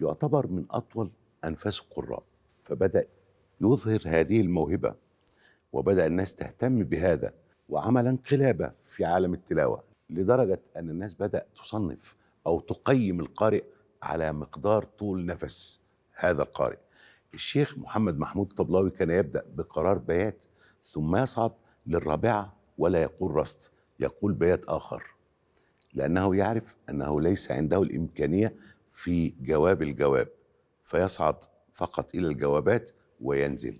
يعتبر من أطول أنفاس القراء فبدأ يظهر هذه الموهبة وبدأ الناس تهتم بهذا وعمل انقلابة في عالم التلاوة لدرجة أن الناس بدأت تصنف أو تقيم القارئ على مقدار طول نفس هذا القارئ الشيخ محمد محمود طبلاوي كان يبدأ بقرار بيات ثم يصعد للرابعة ولا يقول رست يقول بيات آخر لأنه يعرف أنه ليس عنده الإمكانية في جواب الجواب فيصعد فقط إلى الجوابات وينزل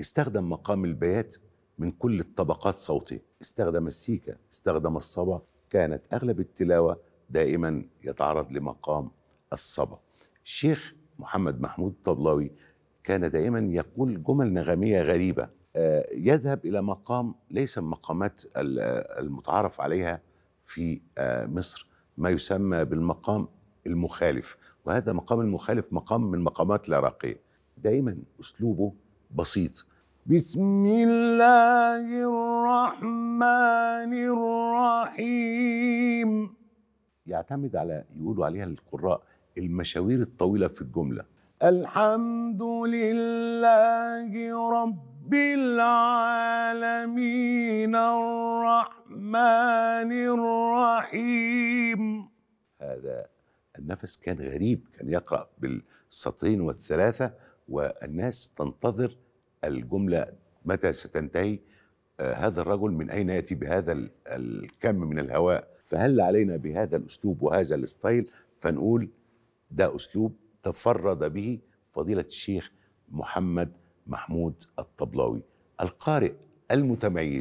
استخدم مقام البيات من كل الطبقات صوتي استخدم السيكة استخدم الصبا كانت أغلب التلاوة دائما يتعرض لمقام الصبا الشيخ محمد محمود الطبلاوي كان دائما يقول جمل نغمية غريبة آه، يذهب إلى مقام ليس المقامات المتعارف عليها في آه، مصر ما يسمى بالمقام المخالف وهذا مقام المخالف مقام من مقامات العراقية دائما أسلوبه بسيط بسم الله الرحمن الرحيم يعتمد على يقولوا عليها القراء المشاوير الطويلة في الجملة الحمد لله رب العالمين الرحمن الرحيم هذا النفس كان غريب كان يقرأ بالسطرين والثلاثة والناس تنتظر الجملة متى ستنتهي آه، هذا الرجل من أين يأتي بهذا الكم من الهواء فهل علينا بهذا الأسلوب وهذا الستايل فنقول ده أسلوب تفرد به فضيلة الشيخ محمد محمود الطبلاوي القارئ المتميز